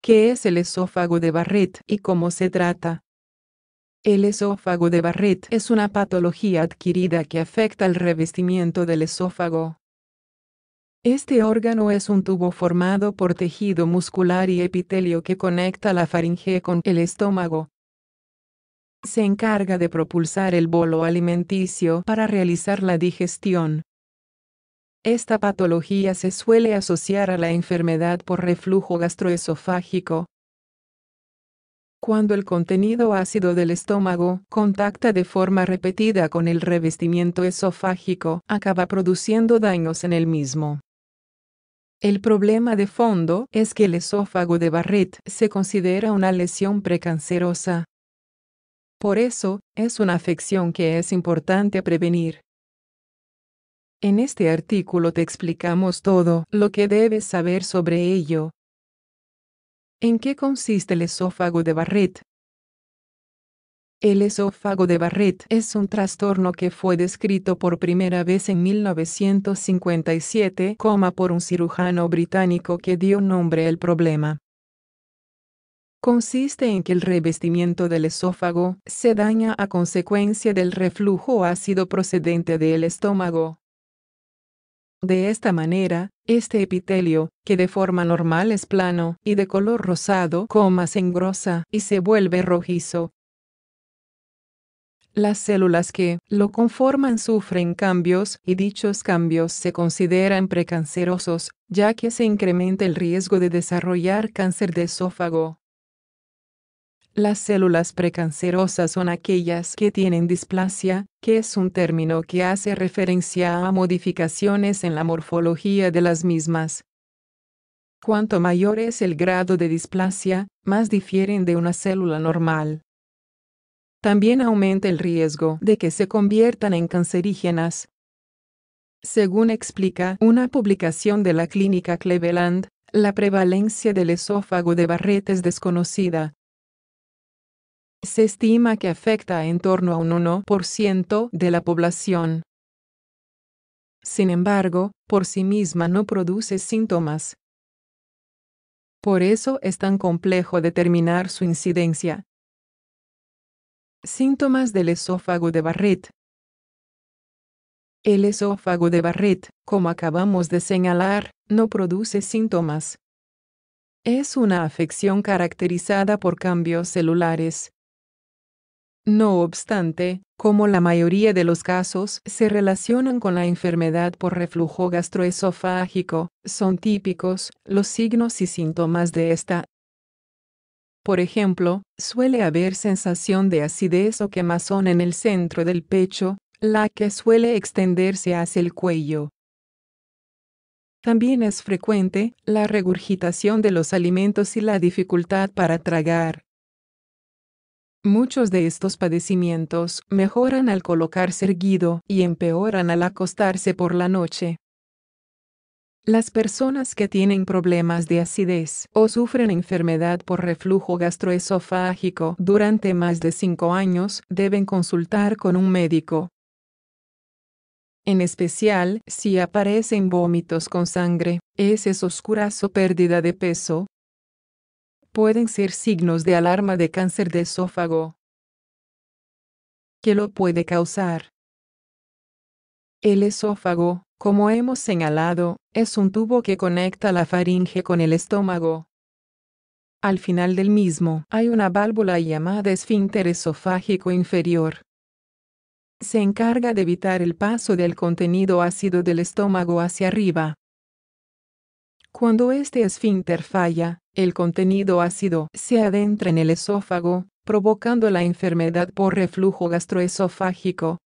¿Qué es el esófago de Barrett y cómo se trata? El esófago de Barrett es una patología adquirida que afecta el revestimiento del esófago. Este órgano es un tubo formado por tejido muscular y epitelio que conecta la faringe con el estómago, se encarga de propulsar el bolo alimenticio para realizar la digestión. Esta patología se suele asociar a la enfermedad por reflujo gastroesofágico. Cuando el contenido ácido del estómago contacta de forma repetida con el revestimiento esofágico, acaba produciendo daños en el mismo. El problema de fondo es que el esófago de Barrett se considera una lesión precancerosa, por eso, es una afección que es importante prevenir. En este artículo te explicamos todo lo que debes saber sobre ello. ¿En qué consiste el esófago de Barrett? El esófago de Barrett es un trastorno que fue descrito por primera vez en 1957, por un cirujano británico que dio nombre al problema consiste en que el revestimiento del esófago se daña a consecuencia del reflujo ácido procedente del estómago. De esta manera, este epitelio, que de forma normal es plano y de color rosado, coma se engrosa y se vuelve rojizo. Las células que lo conforman sufren cambios y dichos cambios se consideran precancerosos, ya que se incrementa el riesgo de desarrollar cáncer de esófago. Las células precancerosas son aquellas que tienen displasia, que es un término que hace referencia a modificaciones en la morfología de las mismas. Cuanto mayor es el grado de displasia, más difieren de una célula normal. También aumenta el riesgo de que se conviertan en cancerígenas. Según explica una publicación de la clínica Cleveland, la prevalencia del esófago de Barrett es desconocida, se estima que afecta en torno a un 1% de la población. Sin embargo, por sí misma no produce síntomas. Por eso es tan complejo determinar su incidencia. Síntomas del esófago de Barrett. El esófago de Barrett, como acabamos de señalar, no produce síntomas. Es una afección caracterizada por cambios celulares, no obstante, como la mayoría de los casos se relacionan con la enfermedad por reflujo gastroesofágico, son típicos los signos y síntomas de esta. Por ejemplo, suele haber sensación de acidez o quemazón en el centro del pecho, la que suele extenderse hacia el cuello. También es frecuente la regurgitación de los alimentos y la dificultad para tragar. Muchos de estos padecimientos mejoran al colocarse erguido y empeoran al acostarse por la noche. Las personas que tienen problemas de acidez o sufren enfermedad por reflujo gastroesofágico durante más de 5 años deben consultar con un médico. En especial, si aparecen vómitos con sangre, heces oscuras o pérdida de peso, pueden ser signos de alarma de cáncer de esófago. ¿Qué lo puede causar? El esófago, como hemos señalado, es un tubo que conecta la faringe con el estómago. Al final del mismo hay una válvula llamada esfínter esofágico inferior. Se encarga de evitar el paso del contenido ácido del estómago hacia arriba, cuando este esfínter falla, el contenido ácido se adentra en el esófago, provocando la enfermedad por reflujo gastroesofágico.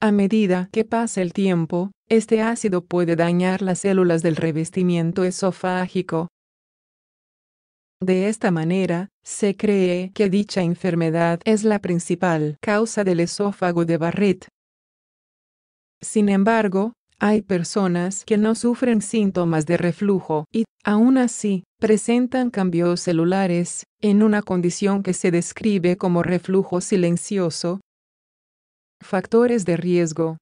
A medida que pasa el tiempo, este ácido puede dañar las células del revestimiento esofágico. De esta manera, se cree que dicha enfermedad es la principal causa del esófago de Barrett. Sin embargo, hay personas que no sufren síntomas de reflujo y, aún así, presentan cambios celulares, en una condición que se describe como reflujo silencioso. Factores de riesgo.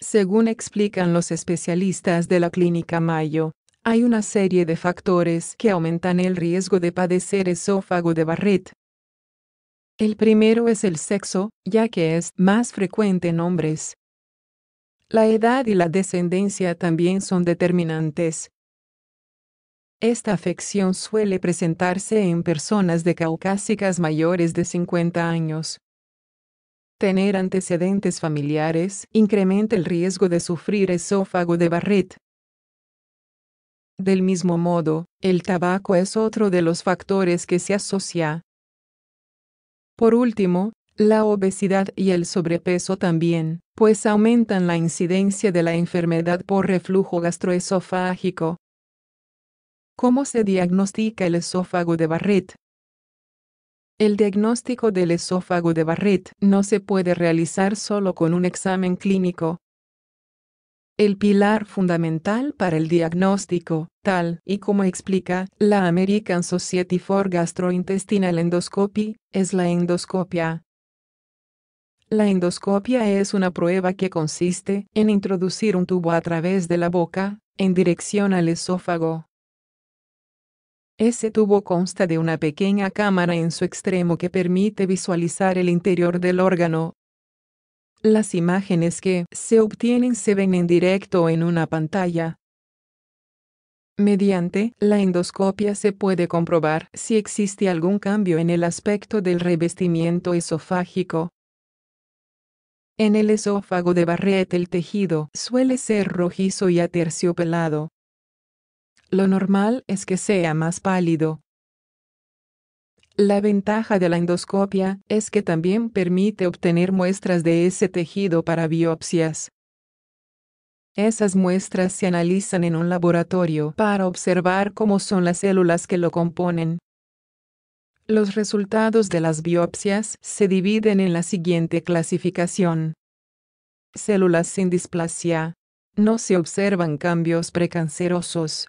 Según explican los especialistas de la Clínica Mayo, hay una serie de factores que aumentan el riesgo de padecer esófago de Barrett. El primero es el sexo, ya que es más frecuente en hombres, la edad y la descendencia también son determinantes. Esta afección suele presentarse en personas de caucásicas mayores de 50 años. Tener antecedentes familiares incrementa el riesgo de sufrir esófago de Barrett. Del mismo modo, el tabaco es otro de los factores que se asocia. Por último, la obesidad y el sobrepeso también, pues aumentan la incidencia de la enfermedad por reflujo gastroesofágico. ¿Cómo se diagnostica el esófago de Barrett? El diagnóstico del esófago de Barrett no se puede realizar solo con un examen clínico. El pilar fundamental para el diagnóstico, tal y como explica la American Society for Gastrointestinal Endoscopy, es la endoscopia, la endoscopia es una prueba que consiste en introducir un tubo a través de la boca, en dirección al esófago. Ese tubo consta de una pequeña cámara en su extremo que permite visualizar el interior del órgano. Las imágenes que se obtienen se ven en directo en una pantalla. Mediante la endoscopia se puede comprobar si existe algún cambio en el aspecto del revestimiento esofágico, en el esófago de Barrett el tejido suele ser rojizo y aterciopelado. Lo normal es que sea más pálido. La ventaja de la endoscopia es que también permite obtener muestras de ese tejido para biopsias. Esas muestras se analizan en un laboratorio para observar cómo son las células que lo componen. Los resultados de las biopsias se dividen en la siguiente clasificación. Células sin displasia. No se observan cambios precancerosos.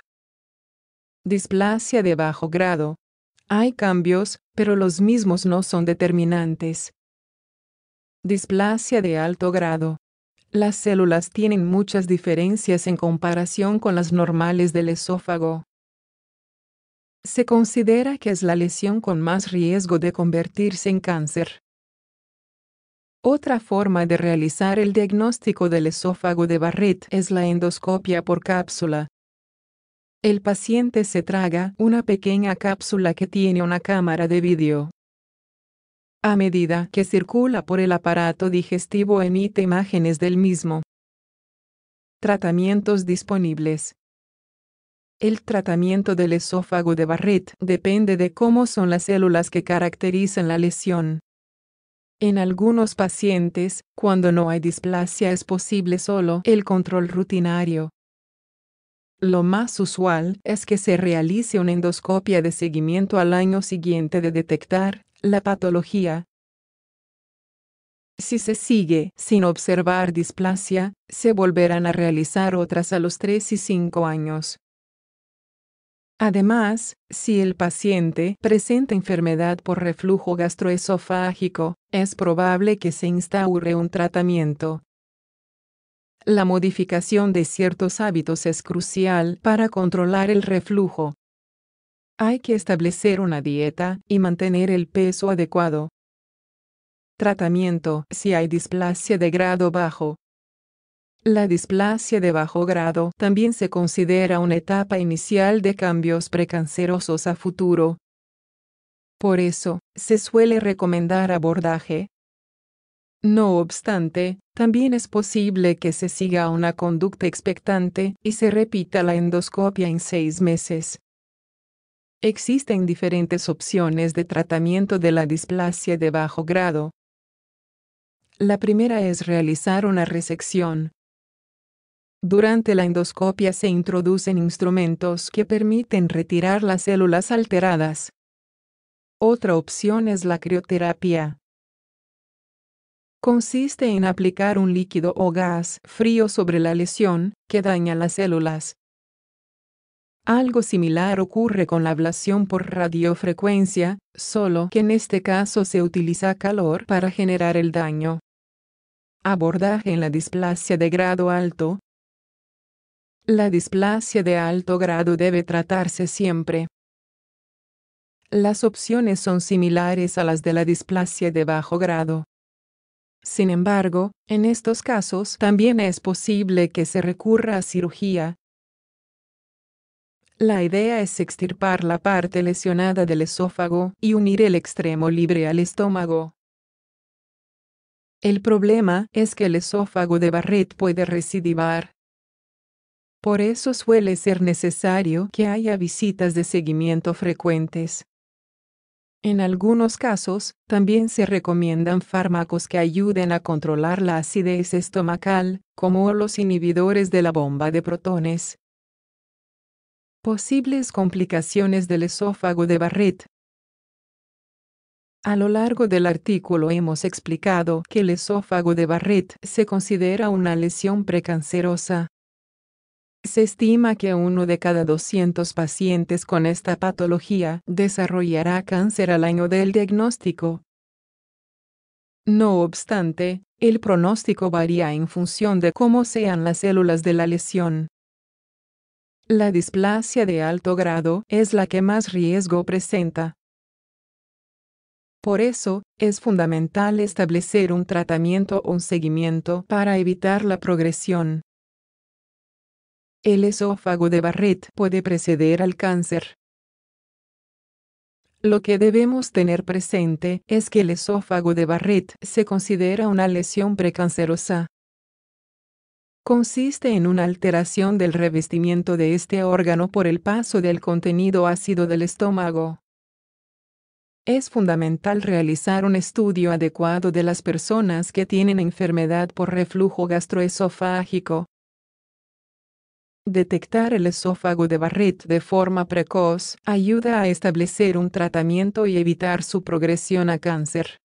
Displasia de bajo grado. Hay cambios, pero los mismos no son determinantes. Displasia de alto grado. Las células tienen muchas diferencias en comparación con las normales del esófago. Se considera que es la lesión con más riesgo de convertirse en cáncer. Otra forma de realizar el diagnóstico del esófago de Barrett es la endoscopia por cápsula. El paciente se traga una pequeña cápsula que tiene una cámara de vídeo. A medida que circula por el aparato digestivo emite imágenes del mismo. Tratamientos disponibles. El tratamiento del esófago de Barrett depende de cómo son las células que caracterizan la lesión. En algunos pacientes, cuando no hay displasia es posible solo el control rutinario. Lo más usual es que se realice una endoscopia de seguimiento al año siguiente de detectar la patología. Si se sigue sin observar displasia, se volverán a realizar otras a los 3 y 5 años. Además, si el paciente presenta enfermedad por reflujo gastroesofágico, es probable que se instaure un tratamiento. La modificación de ciertos hábitos es crucial para controlar el reflujo. Hay que establecer una dieta y mantener el peso adecuado. Tratamiento si hay displasia de grado bajo. La displasia de bajo grado también se considera una etapa inicial de cambios precancerosos a futuro. Por eso, se suele recomendar abordaje. No obstante, también es posible que se siga una conducta expectante y se repita la endoscopia en seis meses. Existen diferentes opciones de tratamiento de la displasia de bajo grado. La primera es realizar una resección, durante la endoscopia se introducen instrumentos que permiten retirar las células alteradas. Otra opción es la crioterapia. Consiste en aplicar un líquido o gas frío sobre la lesión, que daña las células. Algo similar ocurre con la ablación por radiofrecuencia, solo que en este caso se utiliza calor para generar el daño. Abordaje en la displasia de grado alto, la displasia de alto grado debe tratarse siempre. Las opciones son similares a las de la displasia de bajo grado. Sin embargo, en estos casos también es posible que se recurra a cirugía. La idea es extirpar la parte lesionada del esófago y unir el extremo libre al estómago. El problema es que el esófago de Barrett puede recidivar, por eso suele ser necesario que haya visitas de seguimiento frecuentes. En algunos casos, también se recomiendan fármacos que ayuden a controlar la acidez estomacal, como los inhibidores de la bomba de protones. Posibles complicaciones del esófago de Barrett. A lo largo del artículo hemos explicado que el esófago de Barrett se considera una lesión precancerosa. Se estima que uno de cada 200 pacientes con esta patología desarrollará cáncer al año del diagnóstico. No obstante, el pronóstico varía en función de cómo sean las células de la lesión. La displasia de alto grado es la que más riesgo presenta. Por eso, es fundamental establecer un tratamiento o un seguimiento para evitar la progresión. El esófago de Barrett puede preceder al cáncer. Lo que debemos tener presente es que el esófago de Barrett se considera una lesión precancerosa. Consiste en una alteración del revestimiento de este órgano por el paso del contenido ácido del estómago. Es fundamental realizar un estudio adecuado de las personas que tienen enfermedad por reflujo gastroesofágico Detectar el esófago de Barrett de forma precoz ayuda a establecer un tratamiento y evitar su progresión a cáncer.